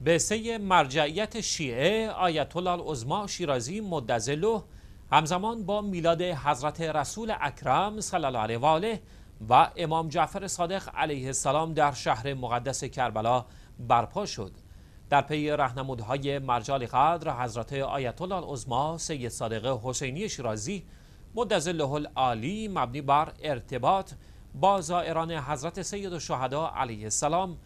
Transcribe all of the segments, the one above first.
به مرجعیت شیعه آیت الله العظما شیرازی مدظله همزمان با میلاد حضرت رسول اکرم صلی الله علیه و آله و امام جعفر صادق علیه السلام در شهر مقدس کربلا برپا شد در پی رهنمودهای مرجال قدر حضرت آیت الله العظما سید صادق حسینی شیرازی مدظله العالی مبنی بر ارتباط با زائران حضرت سید الشهدا علیه السلام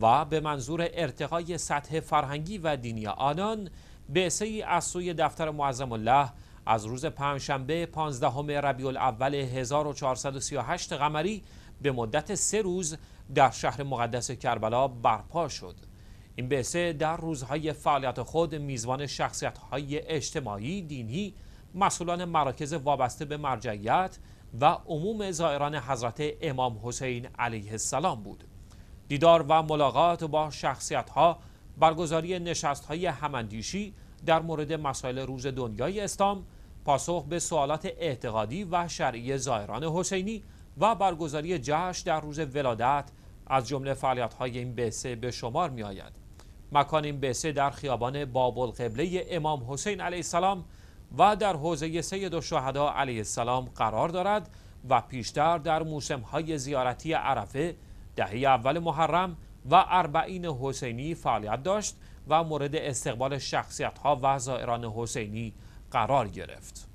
و به منظور ارتقای سطح فرهنگی و دینی آنان بعثه ای از سوی دفتر معظم الله از روز پنجشنبه 15 ربیع الاول 1438 قمری به مدت سه روز در شهر مقدس کربلا برپا شد این بعثه در روزهای فعالیت خود میزبان شخصیت‌های اجتماعی، دینی، مسئولان مراکز وابسته به مرجعیت و عموم زائران حضرت امام حسین علیه السلام بود. دیدار و ملاقات با شخصیت ها برگزاری نشست های هماندیشی در مورد مسائل روز دنیای اسلام پاسخ به سوالات اعتقادی و شرعی زائران حسینی و برگزاری جشن در روز ولادت از جمله فعالیت های این بحثه به شمار می آید. مکان این بحثه در خیابان بابل قبله امام حسین علیه السلام و در حوزه سید الشهدا علیه السلام قرار دارد و پیشتر در موسم های زیارتی عرفه دهه اول محرم و اربعین حسینی فعالیت داشت و مورد استقبال شخصیت ها و زائران حسینی قرار گرفت.